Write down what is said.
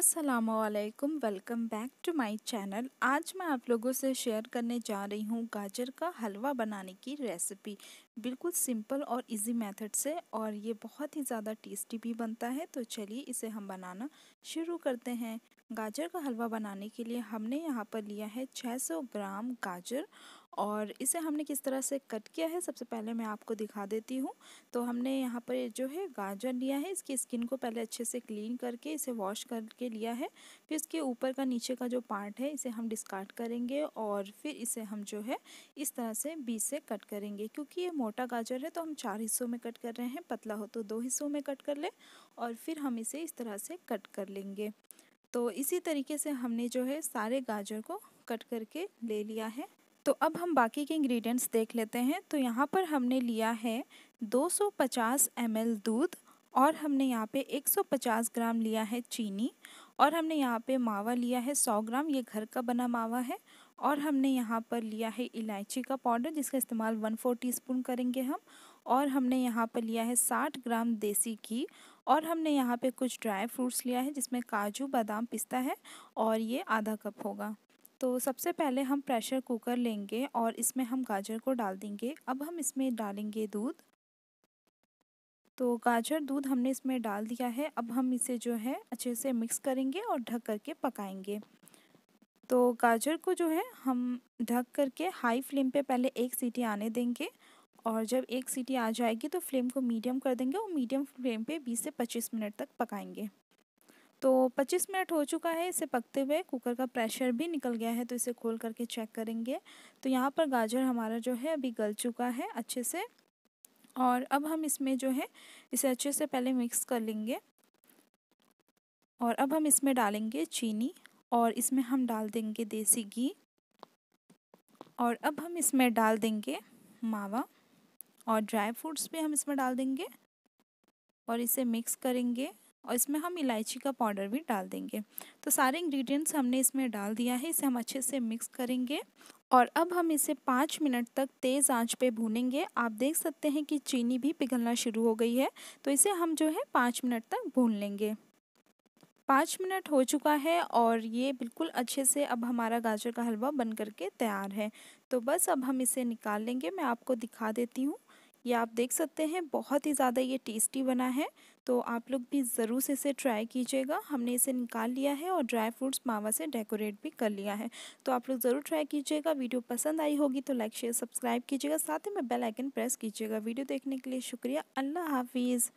असलकम welcome back to my channel आज मैं आप लोगों से शेयर करने जा रही हूँ गाजर का हलवा बनाने की रेसिपी बिल्कुल सिंपल और इजी मेथड से और ये बहुत ही ज़्यादा टेस्टी भी बनता है तो चलिए इसे हम बनाना शुरू करते हैं गाजर का हलवा बनाने के लिए हमने यहाँ पर लिया है 600 ग्राम गाजर और इसे हमने किस तरह से कट किया है सबसे पहले मैं आपको दिखा देती हूँ तो हमने यहाँ पर जो है गाजर लिया है इसकी स्किन को पहले अच्छे से क्लीन करके इसे वॉश करके लिया है फिर इसके ऊपर का नीचे का जो पार्ट है इसे हम डिस्कार्ड करेंगे और फिर इसे हम जो है इस तरह से बीज से कट करेंगे क्योंकि ये मोटा गाजर है तो हम चार हिस्सों में कट कर रहे हैं पतला हो तो दो हिस्सों में कट कर लें और फिर हम इसे इस तरह से कट कर लेंगे तो इसी तरीके से हमने जो है सारे गाजर को कट करके ले लिया है तो अब हम बाकी के इंग्रेडिएंट्स देख लेते हैं तो यहाँ पर हमने लिया है 250 ml दूध और हमने यहाँ पे 150 ग्राम लिया है चीनी और हमने यहाँ पे मावा लिया है 100 ग्राम ये घर का बना मावा है और हमने यहाँ पर लिया है इलायची का पाउडर जिसका इस्तेमाल वन फोर टीस्पून करेंगे हम और हमने यहाँ पर लिया है साठ ग्राम देसी घी और हमने यहाँ पे कुछ ड्राई फ्रूट्स लिया है जिसमें काजू बादाम पिस्ता है और ये आधा कप होगा तो सबसे पहले हम प्रेशर कुकर लेंगे और इसमें हम गाजर को डाल देंगे अब हम इसमें डालेंगे दूध तो गाजर दूध हमने इसमें डाल दिया है अब हम इसे जो है अच्छे से मिक्स करेंगे और ढक करके पकाएंगे तो गाजर को जो है हम ढक करके हाई फ्लेम पे पहले एक सीटी आने देंगे और जब एक सीटी आ जाएगी तो फ्लेम को मीडियम कर देंगे और मीडियम फ्लेम पे 20 से 25 मिनट तक पकाएंगे तो 25 मिनट हो चुका है इसे पकते हुए कुकर का प्रेशर भी निकल गया है तो इसे खोल करके चेक करेंगे तो यहाँ पर गाजर हमारा जो है अभी गल चुका है अच्छे से और अब हम इसमें जो है इसे अच्छे से पहले मिक्स कर लेंगे और अब हम इसमें डालेंगे चीनी और इसमें हम डाल देंगे देसी घी और अब हम इसमें डाल देंगे मावा और ड्राई फ्रूट्स भी हम इसमें डाल देंगे और इसे मिक्स करेंगे और इसमें हम इलायची का पाउडर भी डाल देंगे तो सारे इंग्रेडिएंट्स हमने इसमें डाल दिया है इसे हम अच्छे से मिक्स करेंगे और अब हम इसे पाँच मिनट तक तेज़ आंच पे भूनेंगे आप देख सकते हैं कि चीनी भी पिघलना शुरू हो गई है तो इसे हम जो है पाँच मिनट तक भून लेंगे पाँच मिनट हो चुका है और ये बिल्कुल अच्छे से अब हमारा गाजर का हलवा बन करके तैयार है तो बस अब हम इसे निकाल लेंगे मैं आपको दिखा देती हूँ ये आप देख सकते हैं बहुत ही ज़्यादा ये टेस्टी बना है तो आप लोग भी ज़रूर से इसे ट्राई कीजिएगा हमने इसे निकाल लिया है और ड्राई फ्रूट्स मावा से डेकोरेट भी कर लिया है तो आप लोग ज़रूर ट्राई कीजिएगा वीडियो पसंद आई होगी तो लाइक शेयर सब्सक्राइब कीजिएगा साथ ही में बेल आइकन प्रेस कीजिएगा वीडियो देखने के लिए शुक्रिया अल्लाह हाफिज़